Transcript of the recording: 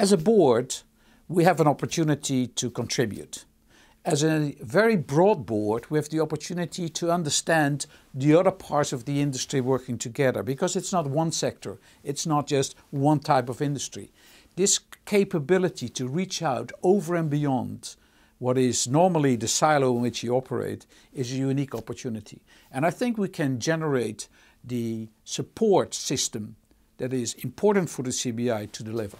As a board, we have an opportunity to contribute. As a very broad board, we have the opportunity to understand the other parts of the industry working together because it's not one sector, it's not just one type of industry. This capability to reach out over and beyond what is normally the silo in which you operate is a unique opportunity. And I think we can generate the support system that is important for the CBI to deliver.